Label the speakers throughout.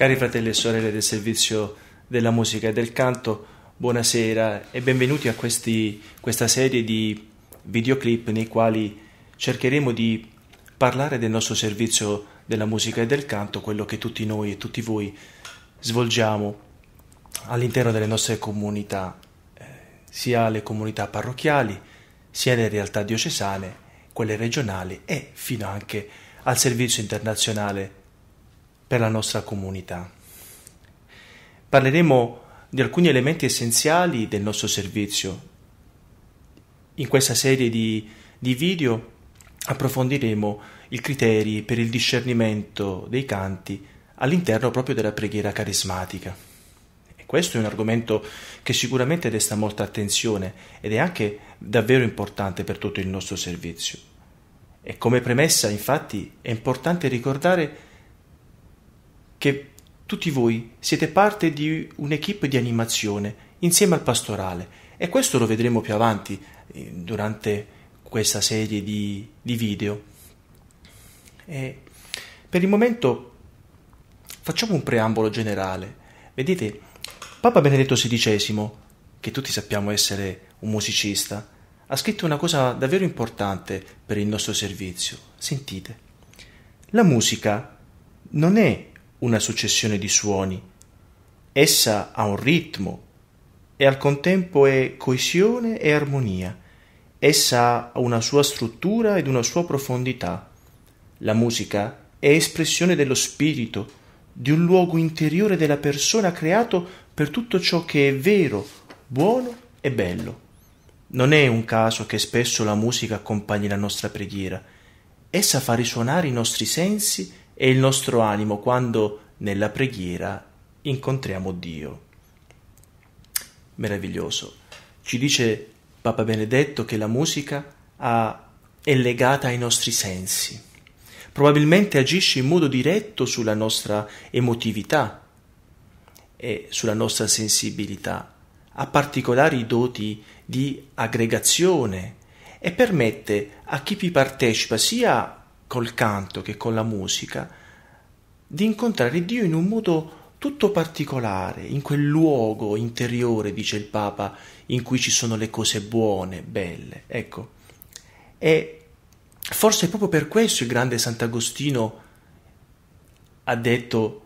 Speaker 1: Cari fratelli e sorelle del servizio della musica e del canto, buonasera e benvenuti a questi, questa serie di videoclip nei quali cercheremo di parlare del nostro servizio della musica e del canto, quello che tutti noi e tutti voi svolgiamo all'interno delle nostre comunità, eh, sia le comunità parrocchiali, sia le realtà diocesane, quelle regionali e fino anche al servizio internazionale per la nostra comunità. Parleremo di alcuni elementi essenziali del nostro servizio. In questa serie di, di video approfondiremo i criteri per il discernimento dei canti all'interno proprio della preghiera carismatica. E questo è un argomento che sicuramente desta molta attenzione ed è anche davvero importante per tutto il nostro servizio. E come premessa, infatti, è importante ricordare che che tutti voi siete parte di un'equipe di animazione insieme al pastorale e questo lo vedremo più avanti eh, durante questa serie di, di video. E per il momento facciamo un preambolo generale. Vedete, Papa Benedetto XVI, che tutti sappiamo essere un musicista, ha scritto una cosa davvero importante per il nostro servizio. Sentite, la musica non è una successione di suoni. Essa ha un ritmo e al contempo è coesione e armonia. Essa ha una sua struttura ed una sua profondità. La musica è espressione dello spirito, di un luogo interiore della persona creato per tutto ciò che è vero, buono e bello. Non è un caso che spesso la musica accompagni la nostra preghiera. Essa fa risuonare i nostri sensi e il nostro animo quando nella preghiera incontriamo Dio. Meraviglioso. Ci dice Papa Benedetto che la musica ha, è legata ai nostri sensi. Probabilmente agisce in modo diretto sulla nostra emotività e sulla nostra sensibilità. Ha particolari doti di aggregazione e permette a chi vi partecipa sia col canto che con la musica, di incontrare Dio in un modo tutto particolare, in quel luogo interiore, dice il Papa, in cui ci sono le cose buone, belle. Ecco, e forse proprio per questo il grande Sant'Agostino ha detto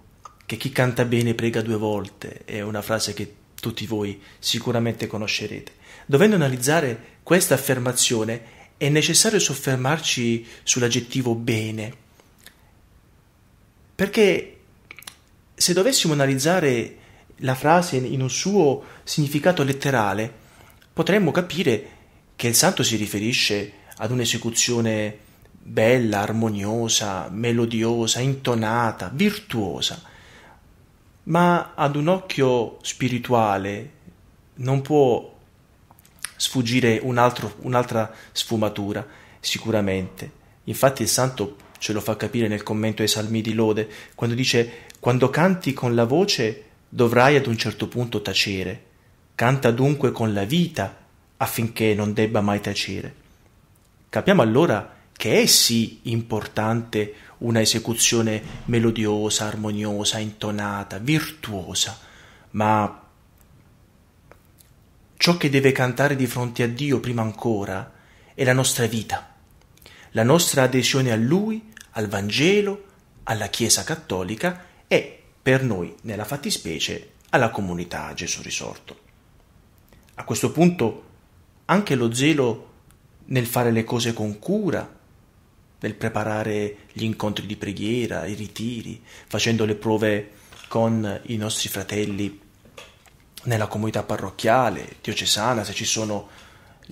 Speaker 1: che chi canta bene prega due volte, è una frase che tutti voi sicuramente conoscerete. Dovendo analizzare questa affermazione, è necessario soffermarci sull'aggettivo bene, perché se dovessimo analizzare la frase in un suo significato letterale, potremmo capire che il santo si riferisce ad un'esecuzione bella, armoniosa, melodiosa, intonata, virtuosa, ma ad un occhio spirituale non può sfuggire un un'altra sfumatura, sicuramente. Infatti il santo ce lo fa capire nel commento ai Salmi di Lode, quando dice quando canti con la voce dovrai ad un certo punto tacere, canta dunque con la vita affinché non debba mai tacere. Capiamo allora che è sì importante una esecuzione melodiosa, armoniosa, intonata, virtuosa, ma ciò che deve cantare di fronte a Dio prima ancora è la nostra vita, la nostra adesione a Lui, al Vangelo, alla Chiesa cattolica e, per noi, nella fattispecie, alla comunità Gesù risorto. A questo punto anche lo zelo nel fare le cose con cura, nel preparare gli incontri di preghiera, i ritiri, facendo le prove con i nostri fratelli nella comunità parrocchiale, diocesana, se ci sono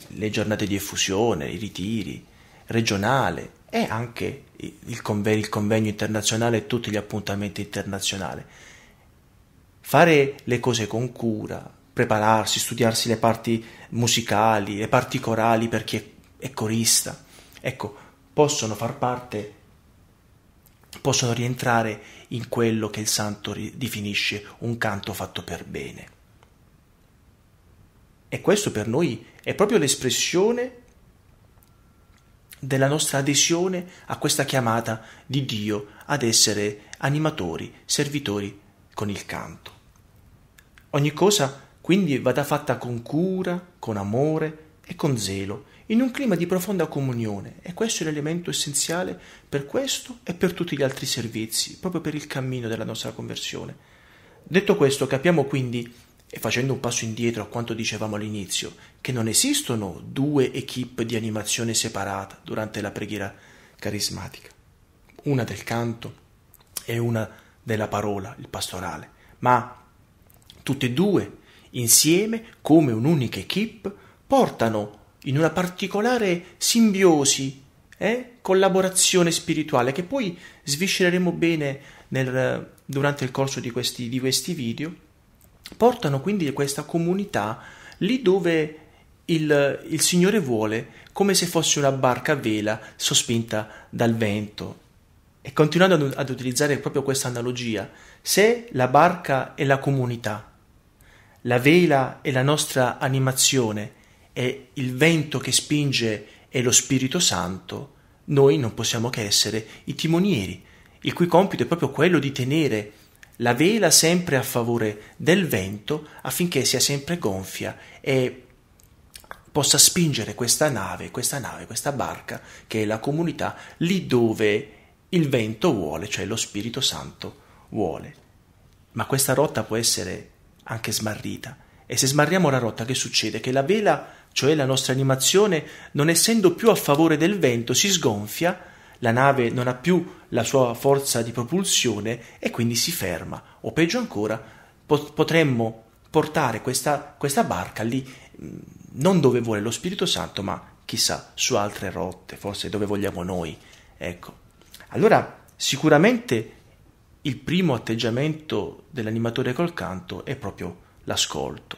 Speaker 1: le giornate di effusione, i ritiri, regionale e anche il, conve- il convegno internazionale e tutti gli appuntamenti internazionali. Fare le cose con cura, prepararsi, studiarsi le parti musicali, le parti corali per chi è, è corista, ecco, possono far parte possono rientrare in quello che il santo definisce un canto fatto per bene. E questo per noi è proprio l'espressione della nostra adesione a questa chiamata di Dio ad essere animatori, servitori con il canto. Ogni cosa quindi vada fatta con cura, con amore e con zelo, in un clima di profonda comunione e questo è l'elemento essenziale per questo e per tutti gli altri servizi, proprio per il cammino della nostra conversione. Detto questo, capiamo quindi e facendo un passo indietro a quanto dicevamo all'inizio, che non esistono due equip di animazione separata durante la preghiera carismatica, una del canto e una della parola, il pastorale, ma tutte e due insieme come un'unica equip portano in una particolare simbiosi, eh, collaborazione spirituale che poi sviscereremo bene nel, durante il corso di questi, di questi video portano quindi questa comunità lì dove il, il Signore vuole, come se fosse una barca a vela sospinta dal vento. E continuando ad, ad utilizzare proprio questa analogia, se la barca è la comunità, la vela è la nostra animazione, è il vento che spinge e lo Spirito Santo, noi non possiamo che essere i timonieri, il cui compito è proprio quello di tenere la vela sempre a favore del vento affinché sia sempre gonfia e possa spingere questa nave, questa nave, questa barca che è la comunità lì dove il vento vuole, cioè lo Spirito Santo vuole. Ma questa rotta può essere anche smarrita e se smarriamo la rotta che succede? Che la vela, cioè la nostra animazione, non essendo più a favore del vento, si sgonfia la nave non ha più la sua forza di propulsione e quindi si ferma. O peggio ancora, pot- potremmo portare questa, questa barca lì non dove vuole lo Spirito Santo, ma chissà su altre rotte, forse dove vogliamo noi. Ecco. Allora, sicuramente il primo atteggiamento dell'animatore col canto è proprio l'ascolto.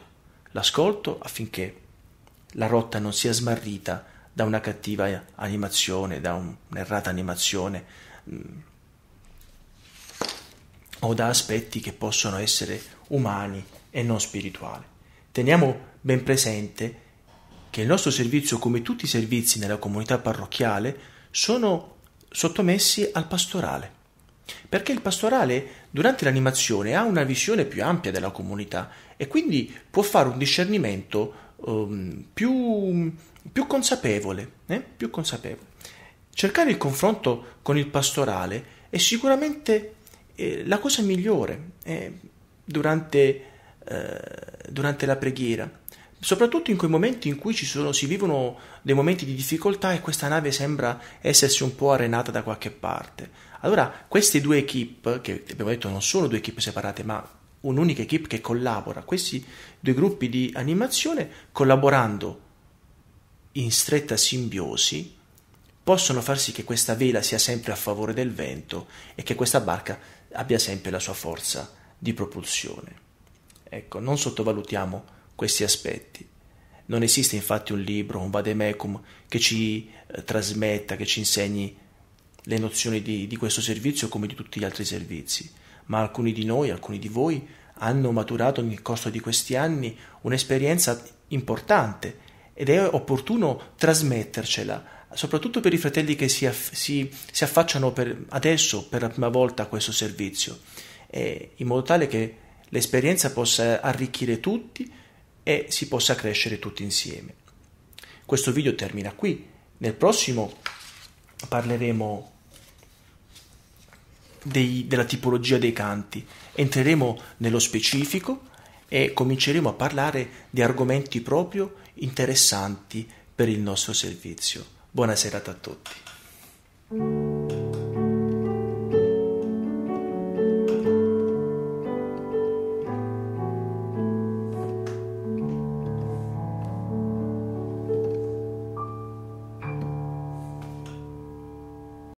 Speaker 1: L'ascolto affinché la rotta non sia smarrita da una cattiva animazione, da un'errata animazione mh, mm, o da aspetti che possono essere umani e non spirituali. Teniamo ben presente che il nostro servizio, come tutti i servizi nella comunità parrocchiale, sono sottomessi al pastorale. Perché il pastorale durante l'animazione ha una visione più ampia della comunità e quindi può fare un discernimento um, più, più, consapevole, eh? più consapevole. Cercare il confronto con il pastorale è sicuramente eh, la cosa migliore eh, durante, eh, durante la preghiera soprattutto in quei momenti in cui sono, si vivono dei momenti di difficoltà e questa nave sembra essersi un po' arenata da qualche parte. Allora, queste due equip, che abbiamo detto non sono due equip separate, ma un'unica equip che collabora. Questi due gruppi di animazione, collaborando in stretta simbiosi, possono far sì che questa vela sia sempre a favore del vento e che questa barca abbia sempre la sua forza di propulsione. Ecco, non sottovalutiamo questi aspetti. Non esiste infatti un libro, un vademecum che ci eh, trasmetta, che ci insegni le nozioni di, di questo servizio come di tutti gli altri servizi ma alcuni di noi, alcuni di voi hanno maturato nel corso di questi anni un'esperienza importante ed è opportuno trasmettercela, soprattutto per i fratelli che si, aff- si, si affacciano per adesso per la prima volta a questo servizio, eh, in modo tale che l'esperienza possa arricchire tutti e si possa crescere tutti insieme. Questo video termina qui, nel prossimo parleremo dei, della tipologia dei canti. Entreremo nello specifico e cominceremo a parlare di argomenti proprio interessanti per il nostro servizio. Buona serata a tutti.